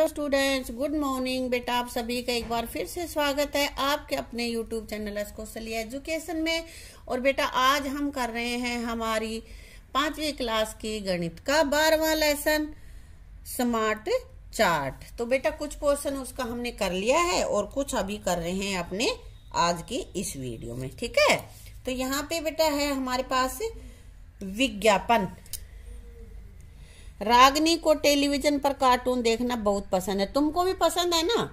hello students good morning बेटा आप सभी का एक बार फिर से स्वागत है आपके अपने यूट्यूब चैनल एस्कोसली एजुकेशन में और बेटा आज हम कर रहे हैं हमारी पांचवी क्लास की गणित का बारवा लेसन स्मार्ट चार्ट तो बेटा कुछ पोर्शन उसका हमने कर लिया है और कुछ अभी कर रहे हैं अपने आज की इस वीडियो में ठीक है तो यहाँ पे बेटा है हमारे पास विज्ञापन रागनी को टेलीविजन पर कार्टून देखना बहुत पसंद है तुमको भी पसंद है ना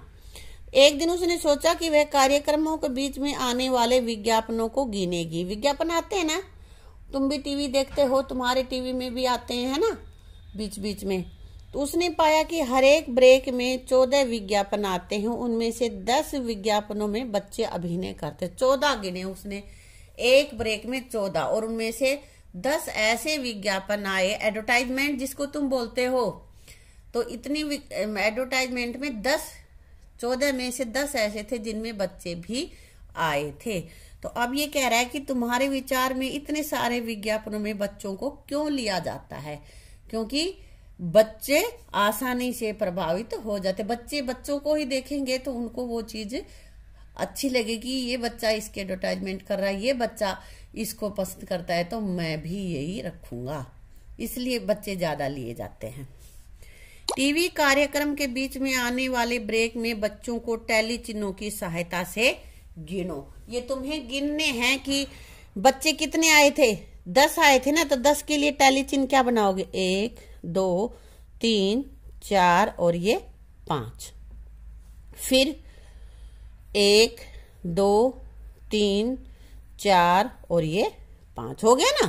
एक दिन उसने सोचा कि वह कार्यक्रमों के बीच में आने वाले विज्ञापनों को गिनेगी विज्ञापन आते हैं ना तुम भी टीवी देखते हो तुम्हारे टीवी में भी आते हैं है ना बीच बीच में तो उसने पाया कि हरेक ब्रेक में चौदह विज्ञापन आते हैं उनमें से दस विज्ञापनों में बच्चे अभिनय करते चौदह गिने उसने एक ब्रेक में चौदह और उनमें से दस ऐसे विज्ञापन आए एडवर्टाइजमेंट जिसको तुम बोलते हो तो इतनी एडवर्टाइजमेंट में दस चौदह में से दस ऐसे थे जिनमें बच्चे भी आए थे तो अब ये कह रहा है कि तुम्हारे विचार में इतने सारे विज्ञापनों में बच्चों को क्यों लिया जाता है क्योंकि बच्चे आसानी से प्रभावित तो हो जाते बच्चे बच्चों को ही देखेंगे तो उनको वो चीज अच्छी लगेगी ये बच्चा इसके एडवर्टाइजमेंट कर रहा है ये बच्चा इसको पसंद करता है तो मैं भी यही रखूंगा इसलिए बच्चे ज़्यादा लिए जाते हैं टीवी कार्यक्रम के बीच में आने वाले ब्रेक में बच्चों को टैली चिन्हों की सहायता से गिनो ये तुम्हें गिनने हैं कि बच्चे कितने आए थे दस आए थे ना तो दस के लिए टैली चिन्ह क्या बनाओगे एक दो तीन चार और ये पांच फिर एक दो तीन चार और ये पांच हो गया ना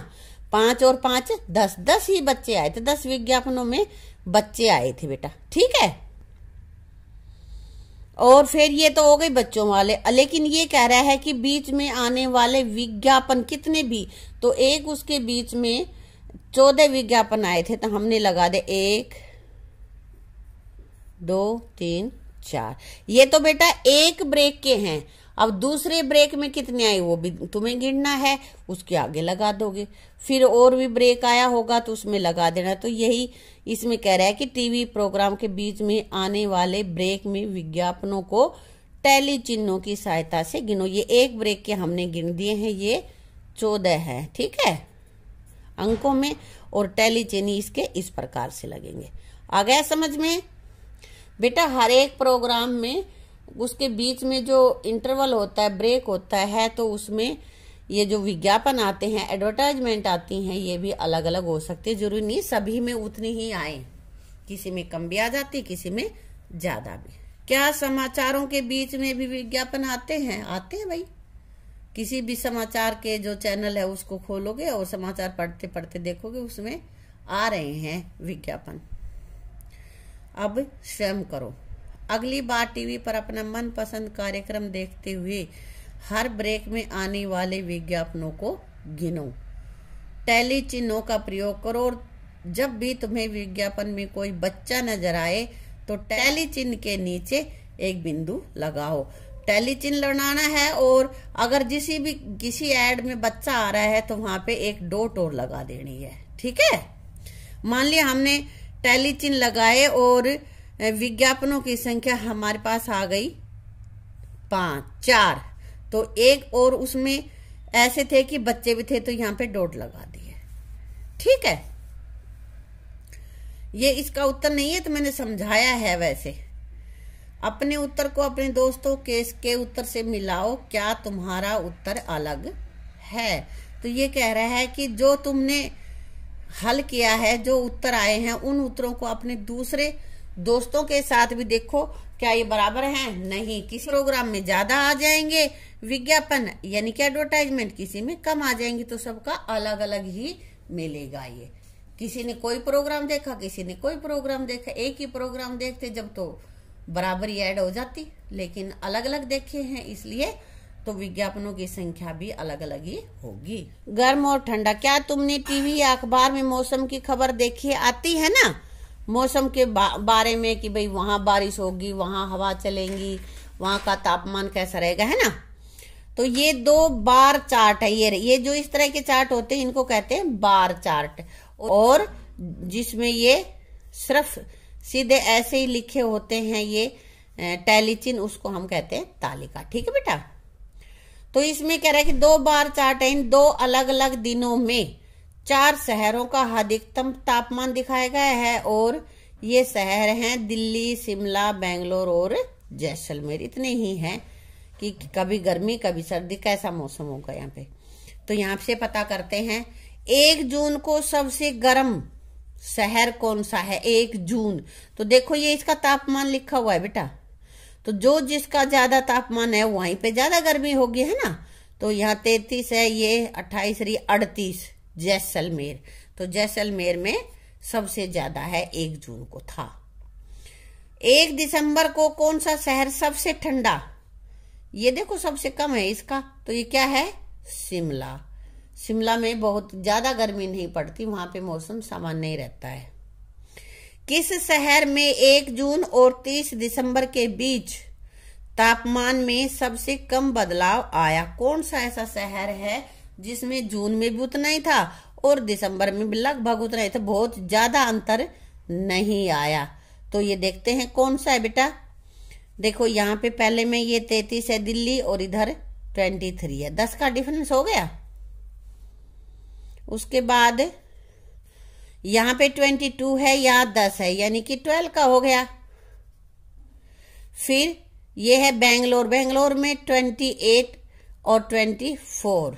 पांच और पांच दस दस ही बच्चे आए थे दस विज्ञापनों में बच्चे आए थे बेटा ठीक है और फिर ये तो हो गई बच्चों वाले लेकिन ये कह रहा है कि बीच में आने वाले विज्ञापन कितने भी तो एक उसके बीच में चौदह विज्ञापन आए थे तो हमने लगा दे एक दो तीन चार ये तो बेटा एक ब्रेक के हैं अब दूसरे ब्रेक में कितने आए वो भी तुम्हें गिनना है उसके आगे लगा दोगे फिर और भी ब्रेक आया होगा तो उसमें लगा देना तो यही इसमें कह रहा है कि टीवी प्रोग्राम के बीच में आने वाले ब्रेक में विज्ञापनों को टैली चिन्हों की सहायता से गिनो ये एक ब्रेक के हमने गिन दिए हैं ये चौदह है ठीक है अंकों में और टैली चिन्ह इसके इस प्रकार से लगेंगे आ गया समझ में बेटा हर एक प्रोग्राम में उसके बीच में जो इंटरवल होता है ब्रेक होता है तो उसमें ये जो विज्ञापन आते हैं एडवर्टाइजमेंट आती हैं ये भी अलग अलग हो सकते हैं जरूरी नहीं सभी में उतनी ही आए किसी में कम भी आ जाती किसी में ज्यादा भी क्या समाचारों के बीच में भी विज्ञापन आते हैं आते हैं भाई किसी भी समाचार के जो चैनल है उसको खोलोगे और समाचार पढ़ते पढ़ते देखोगे उसमें आ रहे हैं विज्ञापन अब स्वयं करो अगली बार टीवी पर अपना मनपसंद कार्यक्रम देखते हुए हर ब्रेक में आने वाले विज्ञापनों को गिनो टैली चिन्हों का प्रयोग करो और जब भी तुम्हें विज्ञापन में कोई बच्चा नजर आए तो टैली चिन्ह के नीचे एक बिंदु लगाओ टैली चिन्ह लगाना है और अगर जिसी भी किसी एड में बच्चा आ रहा है तो वहां पे एक डोट और लगा देनी है ठीक है मान लिया हमने टैली चिन्ह लगाए और विज्ञापनों की संख्या हमारे पास आ गई पांच चार तो एक और उसमें ऐसे थे कि बच्चे भी थे तो यहाँ पे डोट लगा दिए ठीक है ये इसका उत्तर नहीं है तो मैंने समझाया है वैसे अपने उत्तर को अपने दोस्तों के के उत्तर से मिलाओ क्या तुम्हारा उत्तर अलग है तो ये कह रहा है कि जो तुमने हल किया है जो उत्तर आए हैं उन उत्तरों को अपने दूसरे दोस्तों के साथ भी देखो क्या ये बराबर है नहीं किसी प्रोग्राम में ज्यादा आ जाएंगे विज्ञापन यानी कि एडवर्टाइजमेंट किसी में कम आ जाएंगे तो सबका अलग अलग ही मिलेगा ये किसी ने कोई प्रोग्राम देखा किसी ने कोई प्रोग्राम देखा एक ही प्रोग्राम देखते जब तो बराबर ही ऐड हो जाती लेकिन अलग अलग देखे हैं इसलिए तो विज्ञापनों की संख्या भी अलग अलग ही होगी गर्म और ठंडा क्या तुमने टीवी या अखबार में मौसम की खबर देखी आती है ना मौसम के बा, बारे में कि भाई वहाँ बारिश होगी वहाँ हवा चलेंगी वहाँ का तापमान कैसा रहेगा है ना तो ये दो बार चार्ट है ये ये जो इस तरह के चार्ट होते हैं इनको कहते हैं बार चार्ट और जिसमें ये सिर्फ सीधे ऐसे ही लिखे होते हैं ये टेलीचिन उसको हम कहते हैं तालिका ठीक है बेटा तो इसमें कह रहा है कि दो बार चार्ट है इन दो अलग अलग दिनों में चार शहरों का अधिकतम तापमान दिखाया गया है और ये शहर हैं दिल्ली शिमला बेंगलोर और जैसलमेर इतने ही हैं कि कभी गर्मी कभी सर्दी कैसा मौसम होगा यहाँ पे तो यहाँ से पता करते हैं एक जून को सबसे गर्म शहर कौन सा है एक जून तो देखो ये इसका तापमान लिखा हुआ है बेटा तो जो जिसका ज्यादा तापमान है वहीं पे ज्यादा गर्मी होगी है ना तो यहाँ तैतीस है ये अट्ठाईस रही अड़तीस जैसलमेर तो जैसलमेर में सबसे ज्यादा है एक जून को था एक दिसंबर को कौन सा शहर सबसे ठंडा ये देखो सबसे कम है इसका तो ये क्या है शिमला शिमला में बहुत ज्यादा गर्मी नहीं पड़ती वहां पे मौसम सामान्य ही रहता है किस शहर में एक जून और तीस दिसंबर के बीच तापमान में सबसे कम बदलाव आया कौन सा ऐसा शहर है जिसमें जून में भी उतना ही था और दिसंबर में भी लगभग उतना ही था बहुत ज़्यादा अंतर नहीं आया तो ये देखते हैं कौन सा है बेटा देखो यहाँ पे पहले में ये तैतीस है दिल्ली और इधर ट्वेंटी थ्री है दस का डिफरेंस हो गया उसके बाद यहाँ पे ट्वेंटी टू है या दस है यानी कि ट्वेल्व का हो गया फिर ये है बेंगलोर बेंगलोर में ट्वेंटी एट और ट्वेंटी फोर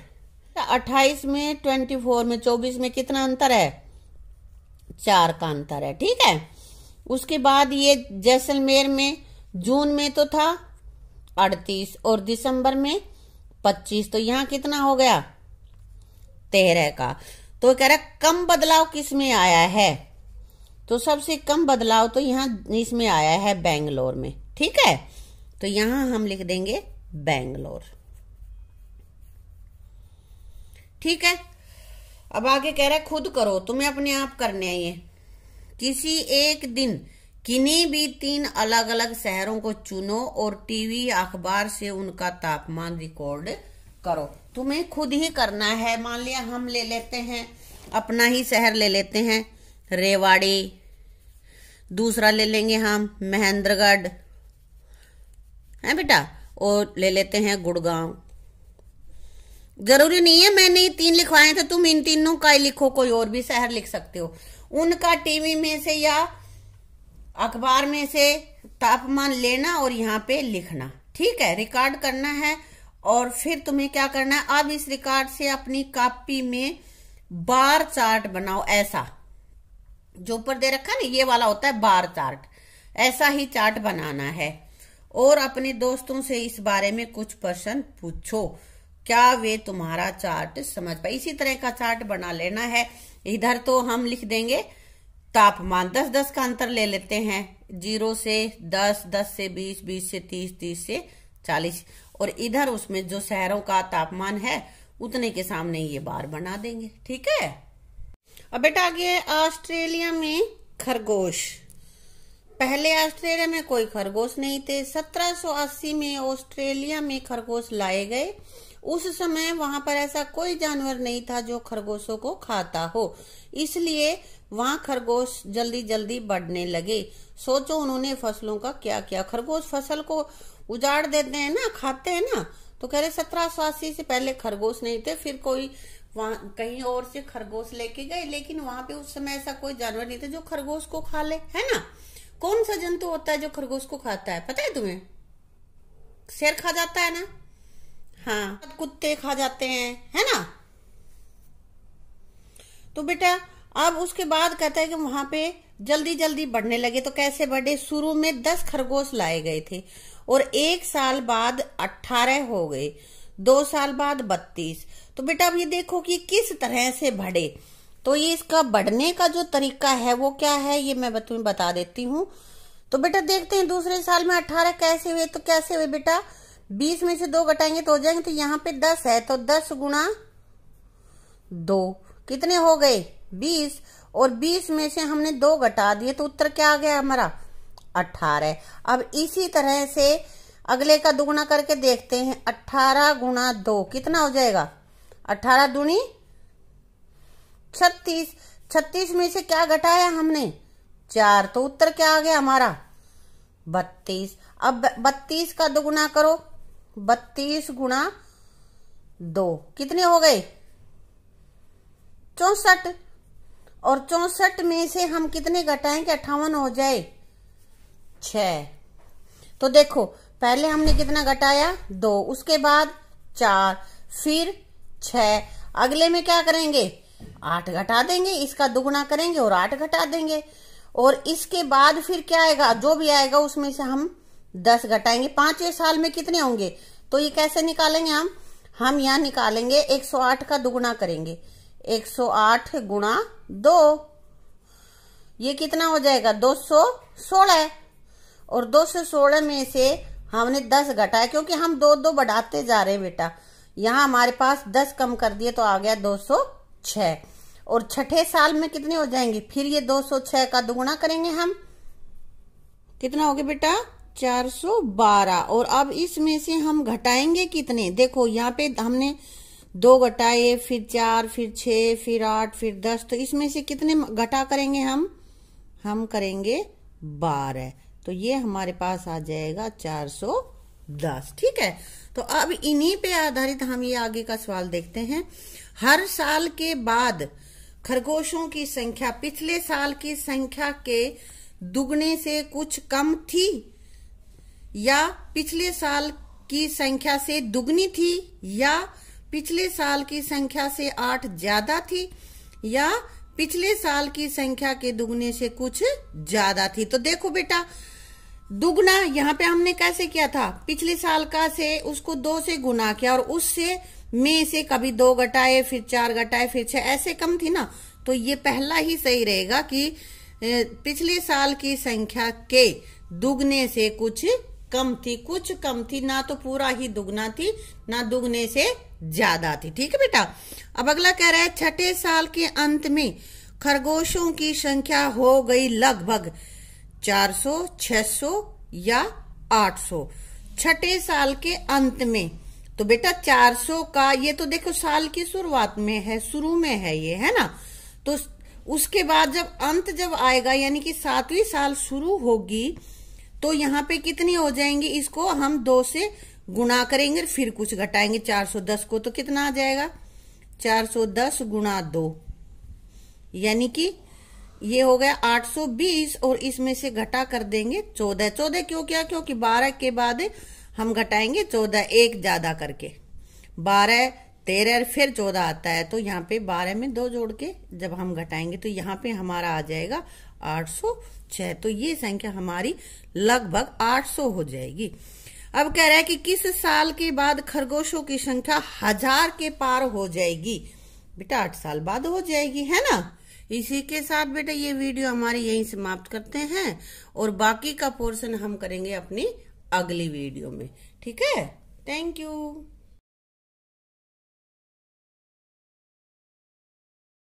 अट्ठाईस में ट्वेंटी फोर में चौबीस में कितना अंतर है चार का अंतर है ठीक है उसके बाद ये जैसलमेर में जून में तो था अड़तीस और दिसंबर में पच्चीस तो यहाँ कितना हो गया तेरह का तो कह रहा कम बदलाव किस में आया है तो सबसे कम बदलाव तो यहाँ इसमें आया है बेंगलोर में ठीक है तो यहाँ हम लिख देंगे बेंगलोर ठीक है अब आगे कह रहा है खुद करो तुम्हें अपने आप करने आई है किसी एक दिन किन्हीं भी तीन अलग अलग शहरों को चुनो और टीवी अखबार से उनका तापमान रिकॉर्ड करो तुम्हें खुद ही करना है मान लिया हम ले लेते हैं अपना ही शहर ले लेते हैं रेवाड़ी दूसरा ले लेंगे हम महेंद्रगढ़ है बेटा और ले लेते हैं गुड़गांव जरूरी नहीं है मैंने तीन लिखवाए थे तो तुम इन तीनों का ही लिखो कोई और भी शहर लिख सकते हो उनका टीवी में से या अखबार में से तापमान लेना और यहाँ पे लिखना ठीक है रिकॉर्ड करना है और फिर तुम्हें क्या करना है अब इस रिकॉर्ड से अपनी कॉपी में बार चार्ट बनाओ ऐसा जो ऊपर दे रखा ना ये वाला होता है बार चार्ट ऐसा ही चार्ट बनाना है और अपने दोस्तों से इस बारे में कुछ प्रश्न पूछो क्या वे तुम्हारा चार्ट समझ पाए इसी तरह का चार्ट बना लेना है इधर तो हम लिख देंगे तापमान दस दस का अंतर ले लेते हैं जीरो से दस दस से बीस बीस से तीस तीस से चालीस और इधर उसमें जो शहरों का तापमान है उतने के सामने ये बार बना देंगे ठीक है अब बेटा आगे ऑस्ट्रेलिया में खरगोश पहले ऑस्ट्रेलिया में कोई खरगोश नहीं थे 1780 में ऑस्ट्रेलिया में खरगोश लाए गए उस समय वहां पर ऐसा कोई जानवर नहीं था जो खरगोशों को खाता हो इसलिए वहां खरगोश जल्दी जल्दी बढ़ने लगे सोचो उन्होंने फसलों का क्या किया खरगोश फसल को उजाड़ देते हैं ना खाते हैं ना तो कह रहे सत्रह सौ अस्सी से पहले खरगोश नहीं थे फिर कोई वहां कहीं और से खरगोश लेके गए लेकिन वहां पे उस समय ऐसा कोई जानवर नहीं था जो खरगोश को खा ले है ना कौन सा जंतु होता है जो खरगोश को खाता है पता है तुम्हें शेर खा जाता है ना हाँ कुत्ते खा जाते हैं है ना तो बेटा अब उसके बाद कहता है कि वहां पे जल्दी जल्दी बढ़ने लगे तो कैसे बढ़े शुरू में दस खरगोश लाए गए थे और एक साल बाद अठारह हो गए दो साल बाद बत्तीस तो बेटा अब ये देखो कि किस तरह से बढ़े तो ये इसका बढ़ने का जो तरीका है वो क्या है ये मैं तुम्हें बता देती हूँ तो बेटा देखते हैं दूसरे साल में अठारह कैसे हुए तो कैसे हुए बेटा बीस में से दो घटाएंगे तो हो जाएंगे तो यहाँ पे दस है तो दस गुणा दो कितने हो गए बीस और बीस में से हमने दो घटा दिए तो उत्तर क्या आ गया हमारा अठारह अब इसी तरह से अगले का दुगुना करके देखते हैं अठारह गुणा दो कितना हो जाएगा अठारह दुनी छत्तीस छत्तीस में से क्या घटाया हमने चार तो उत्तर क्या आ गया हमारा बत्तीस अब बत्तीस का दुगुना करो बत्तीस गुणा दो कितने हो गए चौसठ और चौसठ में से हम कितने घटाएं कि अट्ठावन हो जाए छ तो देखो पहले हमने कितना घटाया दो उसके बाद चार फिर छ अगले में क्या करेंगे आठ घटा देंगे इसका दुगुना करेंगे और आठ घटा देंगे और इसके बाद फिर क्या आएगा जो भी आएगा उसमें से हम दस घटाएंगे पांचवे साल में कितने होंगे तो ये कैसे निकालेंगे हम हम यहाँ निकालेंगे 108 का दुगुना करेंगे 108 गुणा दो ये कितना हो जाएगा 216 और 216 में से हमने 10 घटाया क्योंकि हम दो दो बढ़ाते जा रहे हैं बेटा यहाँ हमारे पास 10 कम कर दिए तो आ गया 206 और छठे साल में कितने हो जाएंगे फिर ये 206 का दुगुना करेंगे हम कितना हो गया बेटा 412 और अब इसमें से हम घटाएंगे कितने देखो यहाँ पे हमने दो घटाए फिर चार फिर छ फिर आठ फिर दस तो इसमें से कितने घटा करेंगे हम हम करेंगे बारह तो ये हमारे पास आ जाएगा चार सौ दस ठीक है तो अब इन्हीं पे आधारित हम ये आगे का सवाल देखते हैं हर साल के बाद खरगोशों की संख्या पिछले साल की संख्या के दुगने से कुछ कम थी या पिछले साल की संख्या से दुगनी थी या पिछले साल की संख्या से आठ ज्यादा थी या पिछले साल की संख्या के दुगने से कुछ ज्यादा थी तो देखो बेटा दुगना यहाँ पे हमने कैसे किया था पिछले साल का से उसको दो से गुना किया और उससे में से कभी दो घटाए फिर चार घटाए फिर छह ऐसे कम थी ना तो ये पहला ही सही रहेगा कि पिछले साल की संख्या के दुगने से कुछ कम थी कुछ कम थी ना तो पूरा ही दुगना थी ना दुगने से ज्यादा थी ठीक है बेटा अब अगला कह रहा है छठे साल के अंत में खरगोशों की संख्या हो गई लगभग 400, 600 या 800 छठे साल के अंत में तो बेटा 400 का ये तो देखो साल की शुरुआत में है शुरू में है ये है ना तो उसके बाद जब अंत जब आएगा यानी कि सातवीं साल शुरू होगी तो यहाँ पे कितनी हो जाएंगी इसको हम दो से गुणा करेंगे फिर कुछ घटाएंगे 410 को तो कितना आ जाएगा 410 गुणा दो यानी कि ये हो गया 820 और इसमें से घटा कर देंगे 14 14 क्यों क्या क्योंकि 12 के बाद हम घटाएंगे 14 एक ज्यादा करके 12 तेरह और फिर चौदह आता है तो यहाँ पे बारह में दो जोड़ के जब हम घटाएंगे तो यहाँ पे हमारा आ जाएगा 806 तो ये संख्या हमारी लगभग 800 हो जाएगी अब कह रहा है कि किस साल के बाद खरगोशों की संख्या हजार के पार हो जाएगी बेटा आठ साल बाद हो जाएगी है ना इसी के साथ बेटा ये वीडियो हमारी यहीं समाप्त करते हैं और बाकी का पोर्शन हम करेंगे अपनी अगली वीडियो में ठीक है थैंक यू